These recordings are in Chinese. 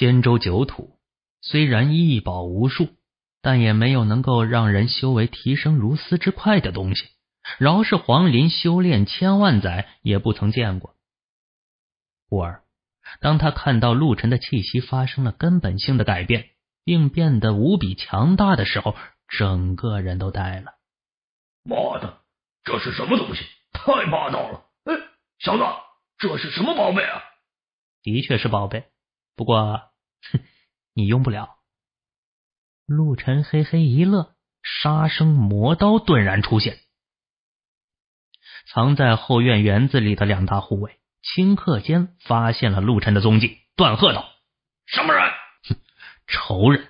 仙州九土虽然异宝无数，但也没有能够让人修为提升如斯之快的东西。饶是黄林修炼千万载，也不曾见过。故而，当他看到陆晨的气息发生了根本性的改变，并变得无比强大的时候，整个人都呆了。妈的，这是什么东西？太霸道了！哎，小子，这是什么宝贝啊？的确是宝贝，不过。哼，你用不了。陆晨嘿嘿一乐，杀生魔刀顿然出现。藏在后院园子里的两大护卫，顷刻间发现了陆晨的踪迹，断喝道：“什么人？”哼，仇人。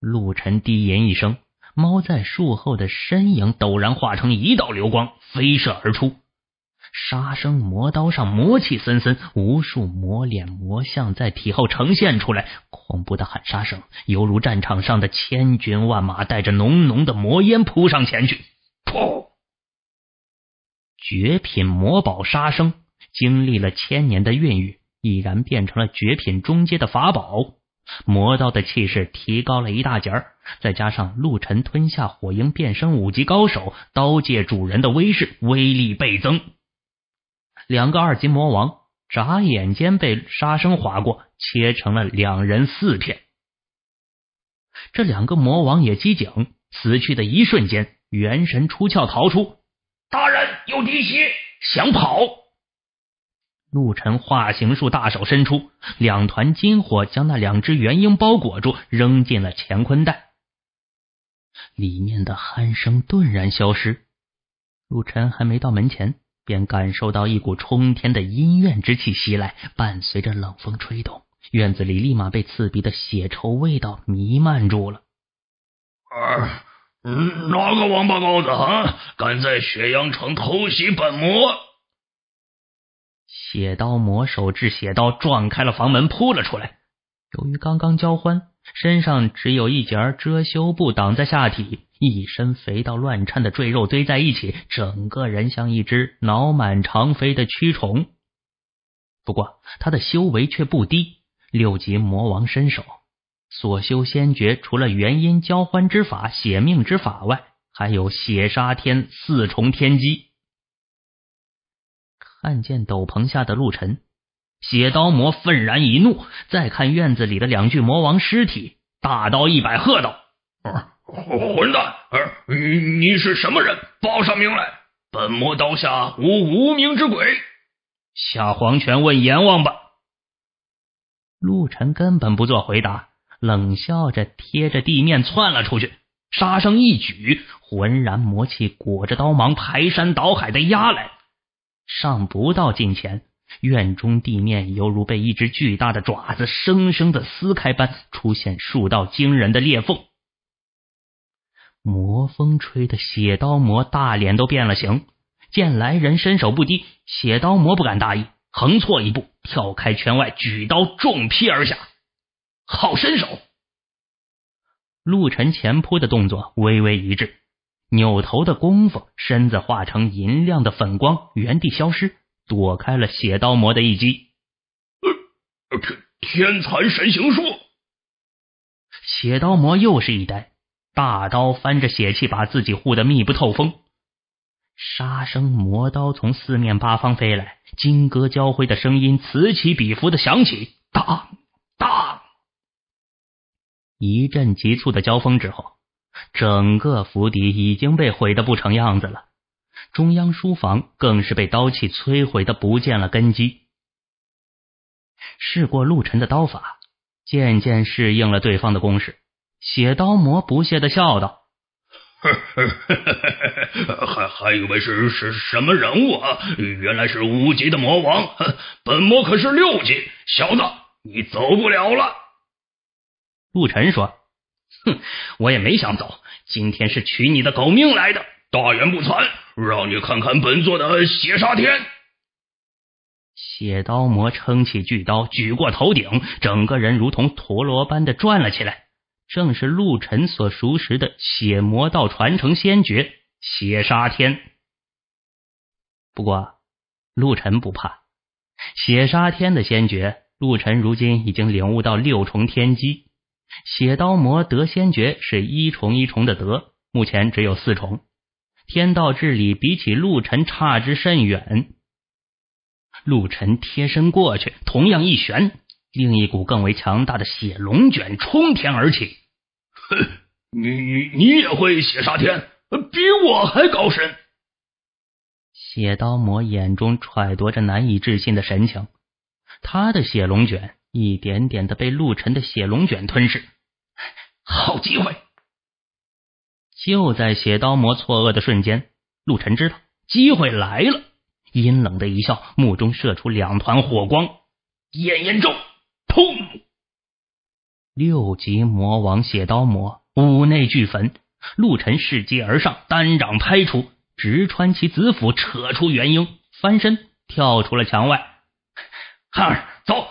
陆晨低吟一声，猫在树后的身影陡然化成一道流光，飞射而出。杀生魔刀上魔气森森，无数魔脸魔像在体后呈现出来，恐怖的喊杀声犹如战场上的千军万马，带着浓浓的魔烟扑上前去。噗！绝品魔宝杀生经历了千年的孕育，已然变成了绝品中阶的法宝。魔刀的气势提高了一大截儿，再加上陆晨吞下火鹰变身五级高手，刀界主人的威势威力倍增。两个二级魔王眨眼间被杀声划过，切成了两人四片。这两个魔王也机警，死去的一瞬间，元神出窍逃出。大人有敌袭，想跑。陆晨化形术大手伸出，两团金火将那两只元婴包裹住，扔进了乾坤袋。里面的鼾声顿然消失。陆晨还没到门前。便感受到一股冲天的阴怨之气袭来，伴随着冷风吹动，院子里立马被刺鼻的血臭味道弥漫住了。哪个王八羔子啊，敢在雪阳城偷袭本魔？血刀魔手制血刀撞开了房门，扑了出来。由于刚刚交欢。身上只有一截遮羞布挡在下体，一身肥到乱颤的赘肉堆在一起，整个人像一只脑满肠肥的蛆虫。不过他的修为却不低，六级魔王身手，所修仙诀除了元阴交欢之法、血命之法外，还有血杀天四重天机。看见斗篷下的陆晨。血刀魔愤然一怒，再看院子里的两具魔王尸体，大刀一摆，喝道：“混混蛋！你你是什么人？报上名来！本魔刀下无无名之鬼，下黄泉问阎王吧！”陆晨根本不做回答，冷笑着贴着地面窜了出去，杀声一举，浑然魔气裹着刀芒，排山倒海的压来，上不到近前。院中地面犹如被一只巨大的爪子生生的撕开般，出现数道惊人的裂缝。魔风吹的血刀魔大脸都变了形。见来人身手不低，血刀魔不敢大意，横错一步，跳开圈外，举刀重劈而下。好身手！陆尘前扑的动作微微一滞，扭头的功夫，身子化成银亮的粉光，原地消失。躲开了血刀魔的一击，天天神行术，血刀魔又是一呆，大刀翻着血气，把自己护得密不透风。杀生魔刀从四面八方飞来，金戈交辉的声音此起彼伏的响起，当当，一阵急促的交锋之后，整个府邸已经被毁的不成样子了。中央书房更是被刀气摧毁的不见了根基。试过陆晨的刀法，渐渐适应了对方的攻势。血刀魔不屑的笑道：“ 还还以为是是什么人物啊，原来是五级的魔王。本魔可是六级，小子，你走不了了。”陆晨说：“哼，我也没想走，今天是取你的狗命来的。”大言不惭！让你看看本座的血杀天！血刀魔撑起巨刀，举过头顶，整个人如同陀螺般的转了起来。正是陆晨所熟识的血魔道传承仙诀——血杀天。不过，陆晨不怕。血杀天的仙诀，陆晨如今已经领悟到六重天机。血刀魔得仙诀是一重一重的得，目前只有四重。天道至理比起陆晨差之甚远。陆晨贴身过去，同样一旋，另一股更为强大的血龙卷冲天而起。哼，你你你也会血杀天，比我还高深。血刀魔眼中揣度着难以置信的神情，他的血龙卷一点点的被陆晨的血龙卷吞噬。好机会！就在血刀魔错愕的瞬间，陆晨知道机会来了。阴冷的一笑，目中射出两团火光，炎炎咒！砰！六级魔王血刀魔五内俱焚。陆晨伺机而上，单掌拍出，直穿其子府，扯出元婴，翻身跳出了墙外。汉儿，走！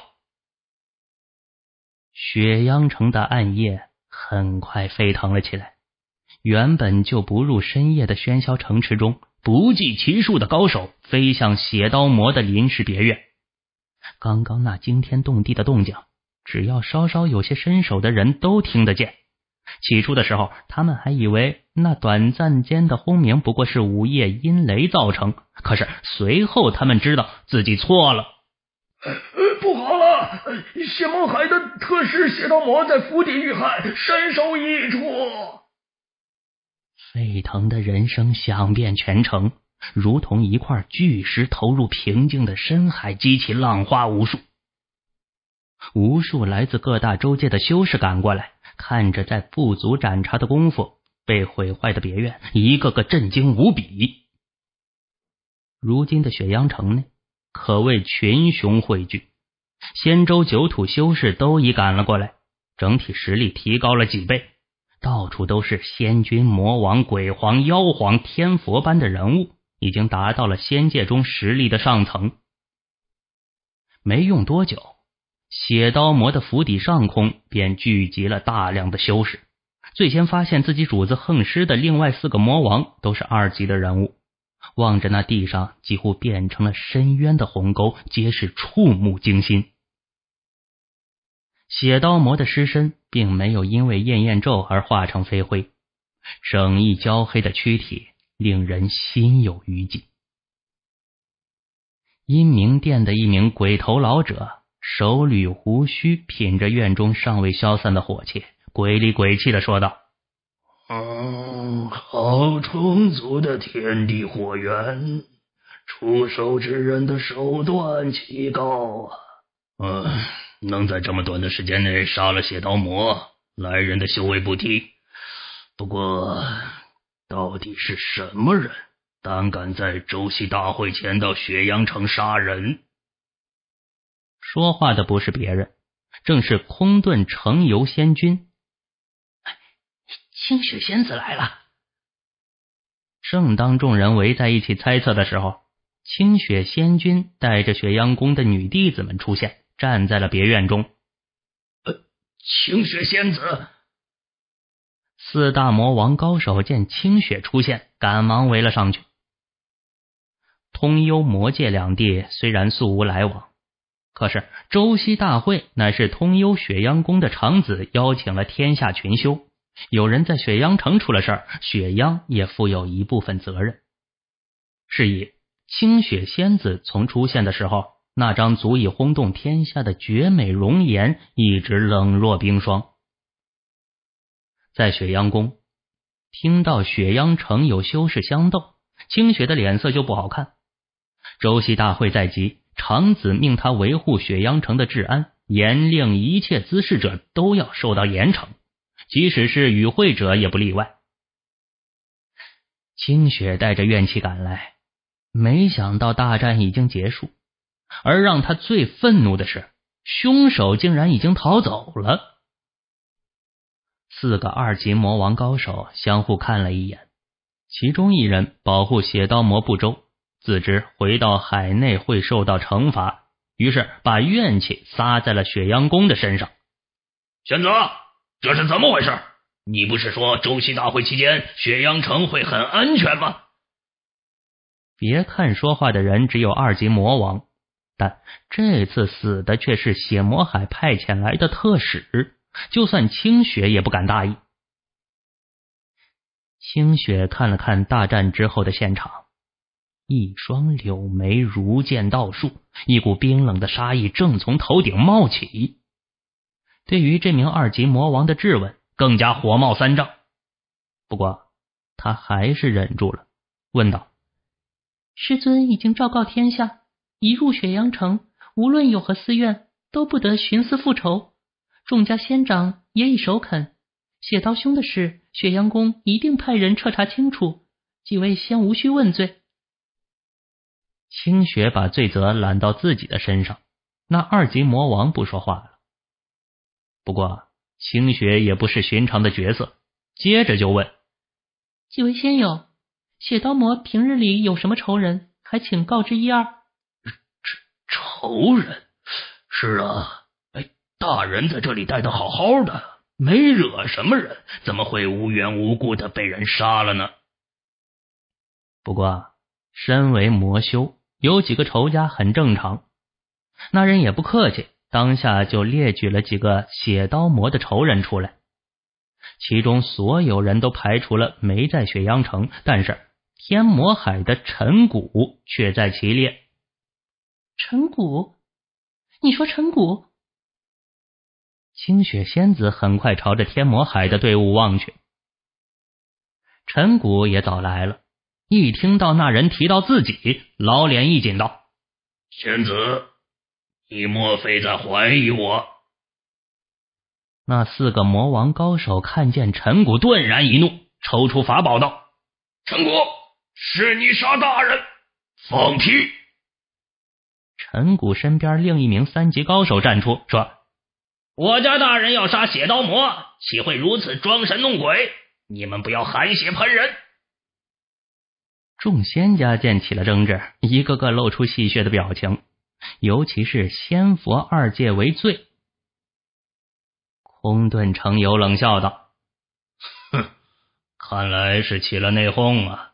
雪央城的暗夜很快沸腾了起来。原本就不入深夜的喧嚣城池中，不计其数的高手飞向血刀魔的临时别院。刚刚那惊天动地的动静，只要稍稍有些身手的人都听得见。起初的时候，他们还以为那短暂间的轰鸣不过是午夜阴雷造成，可是随后他们知道自己错了。不好了！血梦海的特使血刀魔在府邸遇害，身首异处。沸腾的人声响遍全城，如同一块巨石投入平静的深海，激起浪花无数。无数来自各大州界的修士赶过来，看着在不足斩茶的功夫被毁坏的别院，一个个震惊无比。如今的雪阳城呢，可谓群雄汇聚，仙州九土修士都已赶了过来，整体实力提高了几倍。到处都是仙君、魔王、鬼皇、妖皇、天佛般的人物，已经达到了仙界中实力的上层。没用多久，血刀魔的府邸上空便聚集了大量的修士。最先发现自己主子横尸的另外四个魔王都是二级的人物，望着那地上几乎变成了深渊的鸿沟，皆是触目惊心。血刀魔的尸身并没有因为焰焰咒而化成飞灰，整一焦黑的躯体令人心有余悸。阴明殿的一名鬼头老者手捋胡须，品着院中尚未消散的火气，鬼里鬼气的说道：“嗯，好充足的天地火源，出手之人的手段奇高啊，嗯。”能在这么短的时间内杀了血刀魔，来人的修为不低。不过，到底是什么人，胆敢在周西大会前到雪阳城杀人？说话的不是别人，正是空遁城游仙君。清雪仙子来了。正当众人围在一起猜测的时候，清雪仙君带着雪阳宫的女弟子们出现。站在了别院中，清雪仙子。四大魔王高手见清雪出现，赶忙围了上去。通幽魔界两地虽然素无来往，可是周西大会乃是通幽雪阳宫的长子邀请了天下群修，有人在雪阳城出了事儿，雪阳也负有一部分责任。是以，清雪仙子从出现的时候。那张足以轰动天下的绝美容颜一直冷若冰霜。在雪阳宫，听到雪阳城有修士相斗，清雪的脸色就不好看。周西大会在即，长子命他维护雪阳城的治安，严令一切滋事者都要受到严惩，即使是与会者也不例外。清雪带着怨气赶来，没想到大战已经结束。而让他最愤怒的是，凶手竟然已经逃走了。四个二级魔王高手相互看了一眼，其中一人保护血刀魔不周，自知回到海内会受到惩罚，于是把怨气撒在了雪阳宫的身上。玄泽，这是怎么回事？你不是说周期大会期间雪阳城会很安全吗？别看说话的人只有二级魔王。但这次死的却是血魔海派遣来的特使，就算清雪也不敢大意。清雪看了看大战之后的现场，一双柳眉如剑倒竖，一股冰冷的杀意正从头顶冒起。对于这名二级魔王的质问，更加火冒三丈。不过他还是忍住了，问道：“师尊已经昭告天下。”一入雪阳城，无论有何私怨，都不得寻私复仇。众家仙长也已首肯，血刀兄的事，雪阳宫一定派人彻查清楚。几位先无需问罪。青雪把罪责揽到自己的身上，那二级魔王不说话了。不过青雪也不是寻常的角色，接着就问：几位仙友，血刀魔平日里有什么仇人？还请告知一二。仇人是啊，哎，大人在这里待的好好的，没惹什么人，怎么会无缘无故的被人杀了呢？不过，身为魔修，有几个仇家很正常。那人也不客气，当下就列举了几个血刀魔的仇人出来，其中所有人都排除了没在血阳城，但是天魔海的陈谷却在其列。陈谷，你说陈谷？清雪仙子很快朝着天魔海的队伍望去，陈谷也早来了。一听到那人提到自己，老脸一紧，道：“仙子，你莫非在怀疑我？”那四个魔王高手看见陈谷，顿然一怒，抽出法宝道：“陈谷，是你杀大人？放屁！”陈谷身边另一名三级高手站出，说：“我家大人要杀血刀魔，岂会如此装神弄鬼？你们不要含血喷人！”众仙家见起了争执，一个个露出戏谑的表情，尤其是仙佛二界为最。空遁城友冷笑道：“哼，看来是起了内讧啊！”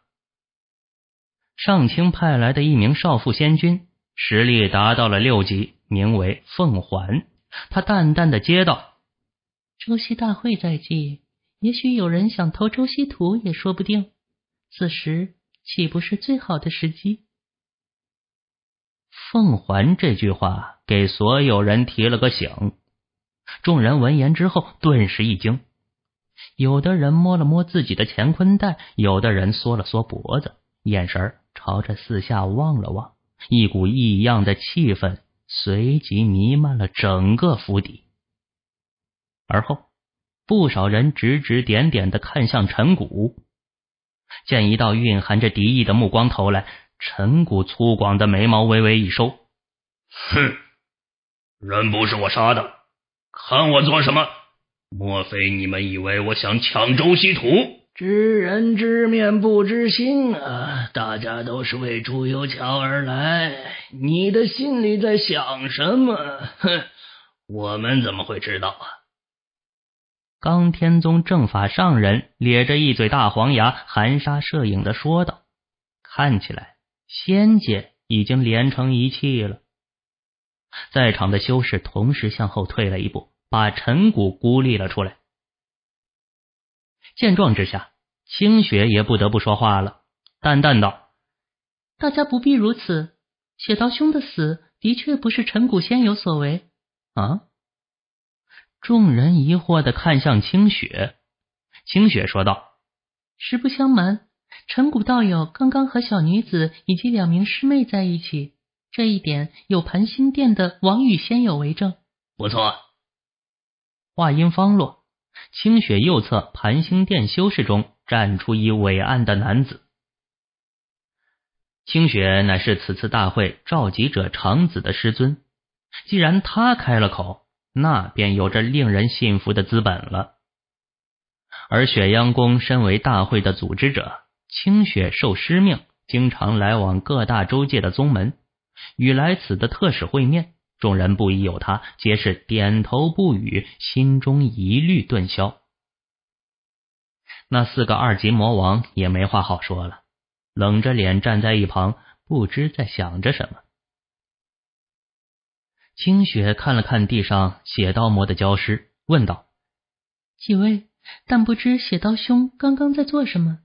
上清派来的一名少妇仙君。实力达到了六级，名为凤环。他淡淡的接道：“周西大会在即，也许有人想偷周西图，也说不定。此时岂不是最好的时机？”凤环这句话给所有人提了个醒，众人闻言之后顿时一惊，有的人摸了摸自己的乾坤袋，有的人缩了缩脖子，眼神朝着四下望了望。一股异样的气氛随即弥漫了整个府邸，而后，不少人指指点点的看向陈谷，见一道蕴含着敌意的目光投来，陈谷粗犷的眉毛微微一收，哼，人不是我杀的，看我做什么？莫非你们以为我想抢周西图？知人知面不知心啊！大家都是为朱由桥而来，你的心里在想什么？哼，我们怎么会知道啊？刚天宗正法上人咧着一嘴大黄牙，含沙射影的说道。看起来仙界已经连成一气了，在场的修士同时向后退了一步，把陈谷孤立了出来。见状之下，清雪也不得不说话了，淡淡道：“大家不必如此，雪刀兄的死的确不是陈谷仙有所为。”啊！众人疑惑的看向清雪，清雪说道：“实不相瞒，陈谷道友刚刚和小女子以及两名师妹在一起，这一点有盘心殿的王宇仙友为证。”不错。话音方落。清雪右侧盘星殿修士中站出一伟岸的男子。清雪乃是此次大会召集者长子的师尊，既然他开了口，那便有着令人信服的资本了。而雪央宫身为大会的组织者，清雪受师命，经常来往各大州界的宗门，与来此的特使会面。众人不疑有他，皆是点头不语，心中疑虑顿消。那四个二级魔王也没话好说了，冷着脸站在一旁，不知在想着什么。青雪看了看地上血刀魔的焦尸，问道：“几位，但不知血刀兄刚刚在做什么？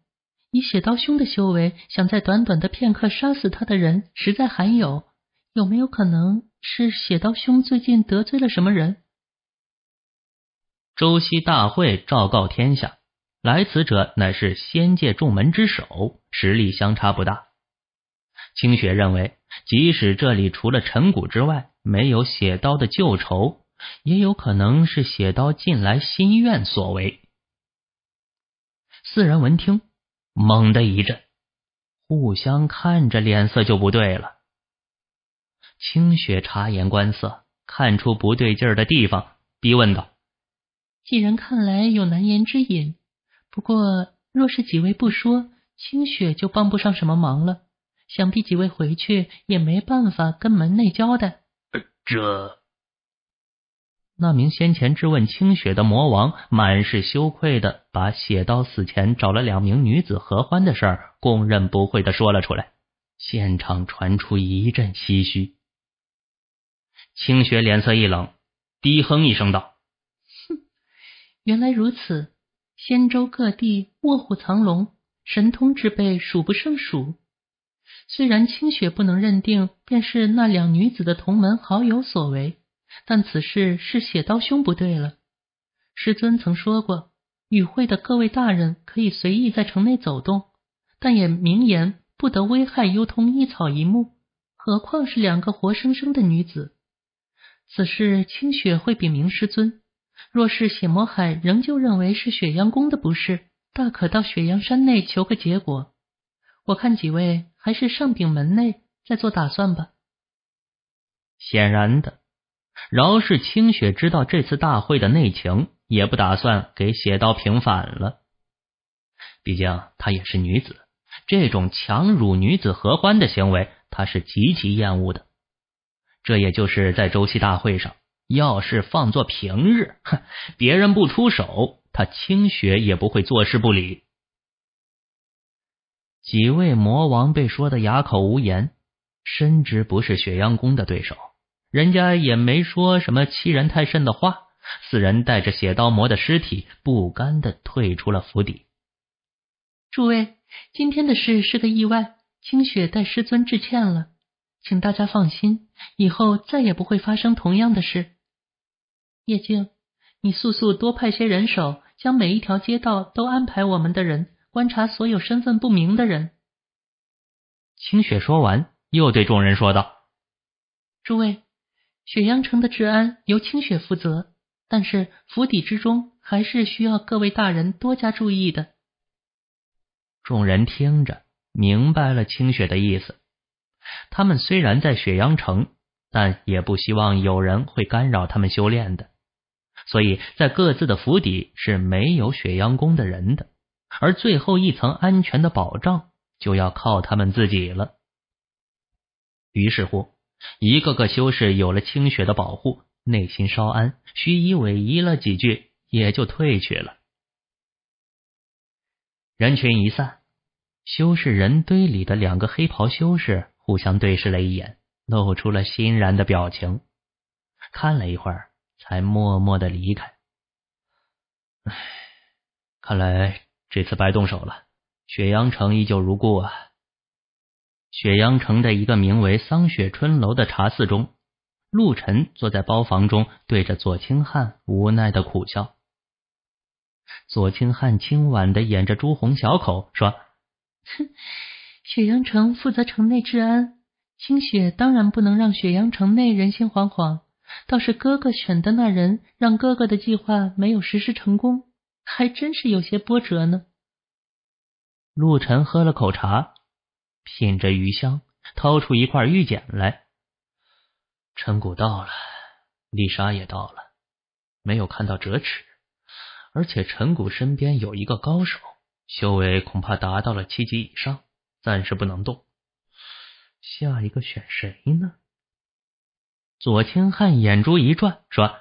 以血刀兄的修为，想在短短的片刻杀死他的人，实在罕有有没有可能？”是血刀兄最近得罪了什么人？周西大会昭告天下，来此者乃是仙界众门之首，实力相差不大。青雪认为，即使这里除了陈谷之外没有血刀的旧仇，也有可能是血刀近来心愿所为。四人闻听，猛地一震，互相看着，脸色就不对了。清雪察言观色，看出不对劲儿的地方，逼问道：“既然看来有难言之隐，不过若是几位不说，清雪就帮不上什么忙了。想必几位回去也没办法跟门内交代。”这那名先前质问清雪的魔王，满是羞愧的把血刀死前找了两名女子合欢的事儿，供认不讳的说了出来。现场传出一阵唏嘘。清雪脸色一冷，低哼一声道：“哼，原来如此。仙州各地卧虎藏龙，神通之辈数不胜数。虽然清雪不能认定便是那两女子的同门好友所为，但此事是血刀兄不对了。师尊曾说过，与会的各位大人可以随意在城内走动，但也明言不得危害幽通一草一木，何况是两个活生生的女子。”此事清雪会禀明师尊，若是血魔海仍旧认为是雪阳宫的不是，大可到雪阳山内求个结果。我看几位还是上禀门内再做打算吧。显然的，饶是清雪知道这次大会的内情，也不打算给血刀平反了。毕竟她也是女子，这种强辱女子合欢的行为，她是极其厌恶的。这也就是在周期大会上，要是放作平日，哼，别人不出手，他清雪也不会坐视不理。几位魔王被说的哑口无言，深知不是雪阳宫的对手，人家也没说什么欺人太甚的话。四人带着血刀魔的尸体，不甘的退出了府邸。诸位，今天的事是个意外，清雪代师尊致歉了。请大家放心，以后再也不会发生同样的事。叶静，你速速多派些人手，将每一条街道都安排我们的人观察所有身份不明的人。清雪说完，又对众人说道：“诸位，雪阳城的治安由清雪负责，但是府邸之中还是需要各位大人多加注意的。”众人听着，明白了清雪的意思。他们虽然在雪阳城，但也不希望有人会干扰他们修炼的，所以在各自的府邸是没有雪阳宫的人的。而最后一层安全的保障，就要靠他们自己了。于是乎，一个个修士有了清雪的保护，内心稍安，虚以委夷了几句，也就退去了。人群一散，修士人堆里的两个黑袍修士。互相对视了一眼，露出了欣然的表情，看了一会儿，才默默的离开。唉，看来这次白动手了。雪阳城依旧如故啊。雪阳城的一个名为“桑雪春楼”的茶肆中，陆晨坐在包房中，对着左清汉无奈的苦笑。左清汉轻婉的掩着朱红小口，说：“哼。”雪阳城负责城内治安，清雪当然不能让雪阳城内人心惶惶。倒是哥哥选的那人，让哥哥的计划没有实施成功，还真是有些波折呢。陆晨喝了口茶，品着余香，掏出一块玉简来。陈谷到了，丽莎也到了，没有看到折尺，而且陈谷身边有一个高手，修为恐怕达到了七级以上。暂时不能动，下一个选谁呢？左清汉眼珠一转，说：“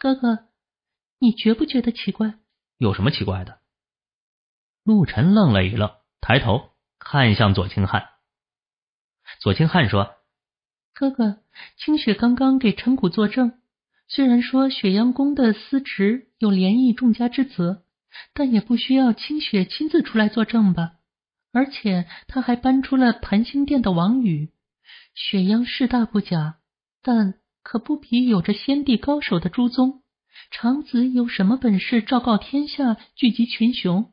哥哥，你觉不觉得奇怪？有什么奇怪的？”陆晨愣了一愣，抬头看向左清汉。左清汉说：“哥哥，清雪刚刚给陈谷作证，虽然说雪阳宫的司职有联谊众家之责，但也不需要清雪亲自出来作证吧？”而且他还搬出了盘星殿的王宇。雪央势大不假，但可不比有着先帝高手的朱宗长子有什么本事昭告天下，聚集群雄。